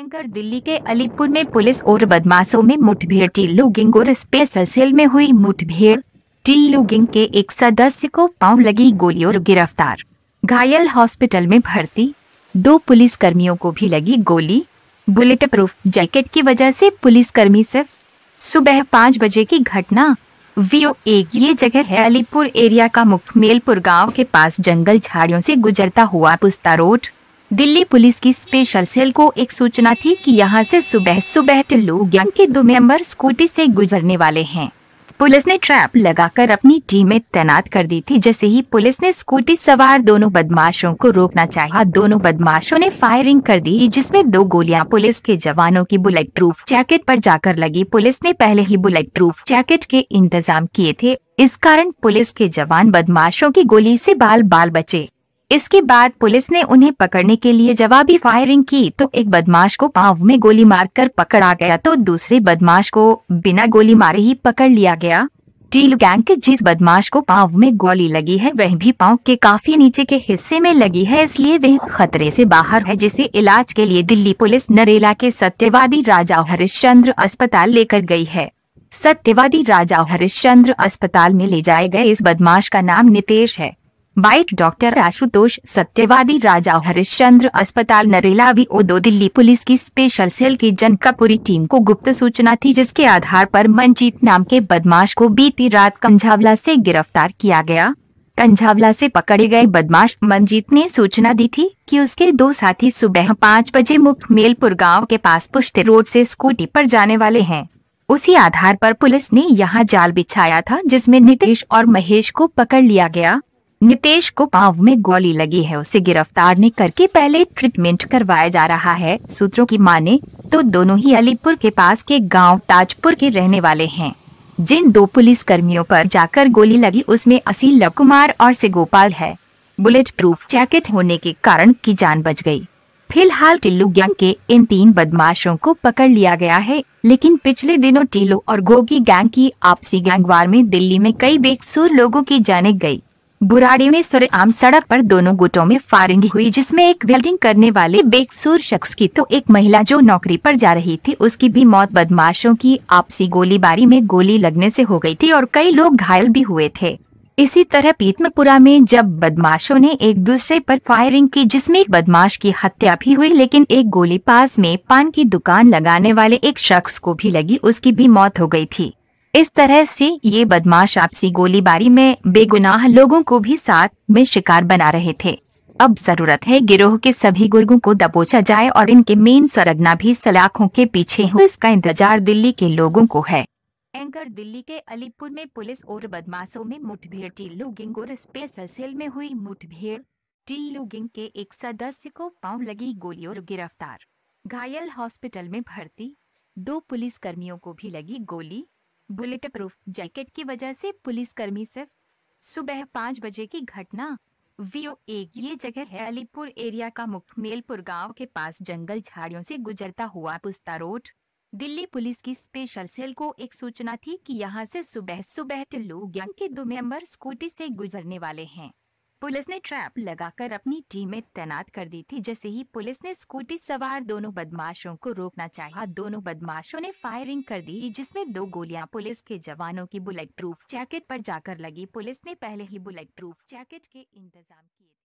भयंकर दिल्ली के अलीपुर में पुलिस और बदमाशों में मुठभेड़ टिल्लू गिंग और स्पेशल सेल में हुई मुठभेड़ टिल्लू गिंग के एक सदस्य को पांव लगी गोली और गिरफ्तार घायल हॉस्पिटल में भर्ती दो पुलिस कर्मियों को भी लगी गोली बुलेट प्रूफ जैकेट की वजह से पुलिस कर्मी सिर्फ सुबह पाँच बजे की घटना वीओ एक ये जगह है अलीपुर एरिया का मेलपुर गाँव के पास जंगल झाड़ियों ऐसी गुजरता हुआ पुस्ता रोड दिल्ली पुलिस की स्पेशल सेल को एक सूचना थी कि यहां से सुबह सुबह टिल्लू गैंग के दो मेंबर स्कूटी से गुजरने वाले हैं पुलिस ने ट्रैप लगाकर अपनी टीमें तैनात कर दी थी जैसे ही पुलिस ने स्कूटी सवार दोनों बदमाशों को रोकना चाहा दोनों बदमाशों ने फायरिंग कर दी जिसमें दो गोलियां पुलिस के जवानों की बुलेट प्रूफ जैकेट पर जाकर लगी पुलिस ने पहले ही बुलेट प्रूफ जैकेट के इंतजाम किए थे इस कारण पुलिस के जवान बदमाशों की गोली से बाल बाल बचे इसके बाद पुलिस ने उन्हें पकड़ने के लिए जवाबी फायरिंग की तो एक बदमाश को पाँव में गोली मारकर पकड़ा गया तो दूसरे बदमाश को बिना गोली मारे ही पकड़ लिया गया टील गैंग के जिस बदमाश को पाँव में गोली लगी है वह भी पाँव के काफी नीचे के हिस्से में लगी है इसलिए वह खतरे से बाहर है जिसे इलाज के लिए दिल्ली पुलिस नरेला के सत्यवादी राजा हरिश्चंद्र अस्पताल लेकर गयी है सत्यवादी राजा हरिश्चंद्र अस्पताल में ले जाए गए इस बदमाश का नाम नितेश है बाइट डॉक्टर आशुतोष सत्यवादी राजा हरिश्चंद्र अस्पताल नरेला वी दो दिल्ली पुलिस की स्पेशल सेल की जनकापुरी टीम को गुप्त सूचना थी जिसके आधार पर मनजीत नाम के बदमाश को बीती रात कंझावला से गिरफ्तार किया गया कंझावला से पकड़े गए बदमाश मनजीत ने सूचना दी थी कि उसके दो साथी सुबह पाँच बजे मेलपुर गाँव के पास पुश्ते रोड ऐसी स्कूटी आरोप जाने वाले है उसी आधार आरोप पुलिस ने यहाँ जाल बिछाया था जिसमे नितेश और महेश को पकड़ लिया गया नितेश को पाव में गोली लगी है उसे गिरफ्तार नहीं करके पहले ट्रीटमेंट करवाया जा रहा है सूत्रों की माने तो दोनों ही अलीपुर के पास के गांव ताजपुर के रहने वाले हैं जिन दो पुलिस कर्मियों पर जाकर गोली लगी उसमें असील कुमार और गोपाल है बुलेट प्रूफ जैकेट होने के कारण की जान बच गई फिलहाल टिल्लू गैंग के इन तीन बदमाशों को पकड़ लिया गया है लेकिन पिछले दिनों टिल्लू और गोगी गैंग की आपसी गैंगवार में दिल्ली में कई बेकसूर लोगों की जाने गयी बुराड़ी में सरेआम सड़क पर दोनों गुटों में फायरिंग हुई जिसमें एक वेल्डिंग करने वाले बेकसूर शख्स की तो एक महिला जो नौकरी पर जा रही थी उसकी भी मौत बदमाशों की आपसी गोलीबारी में गोली लगने से हो गई थी और कई लोग घायल भी हुए थे इसी तरह पीतमपुरा में जब बदमाशों ने एक दूसरे पर फायरिंग की जिसमें बदमाश की हत्या भी हुई लेकिन एक गोली पास में पान की दुकान लगाने वाले एक शख्स को भी लगी उसकी भी मौत हो गई थी इस तरह से ये बदमाश आपसी गोलीबारी में बेगुनाह लोगों को भी साथ में शिकार बना रहे थे अब जरूरत है गिरोह के सभी गुर्गों को दबोचा जाए और इनके मेन सरगना भी सलाखों के पीछे हो इसका इंतजार दिल्ली के लोगों को है एंकर दिल्ली के अलीपुर में पुलिस और बदमाशों में मुठभेड़ टीलू गिंग और स्पेशल सेल में हुई मुठभेड़ टीलू गिंग के एक सदस्य को पांव लगी गोली और गिरफ्तार घायल हॉस्पिटल में भर्ती दो पुलिस कर्मियों को भी लगी गोली बुलेट प्रूफ जैकेट की वजह से कर्मी सिर्फ सुबह पाँच बजे की घटना वीओ एक ये जगह है अलीपुर एरिया का मुख्य मेलपुर गांव के पास जंगल झाड़ियों से गुजरता हुआ पुस्ता रोड दिल्ली पुलिस की स्पेशल सेल को एक सूचना थी कि यहां से सुबह सुबह टिल्लू गैंग के दो मेंबर स्कूटी से गुजरने वाले हैं पुलिस ने ट्रैप लगाकर अपनी टीमें तैनात कर दी थी जैसे ही पुलिस ने स्कूटी सवार दोनों बदमाशों को रोकना चाहा दोनों बदमाशों ने फायरिंग कर दी जिसमें दो गोलियां पुलिस के जवानों की बुलेट प्रूफ जैकेट पर जाकर लगी पुलिस ने पहले ही बुलेट प्रूफ जैकेट के इंतजाम किए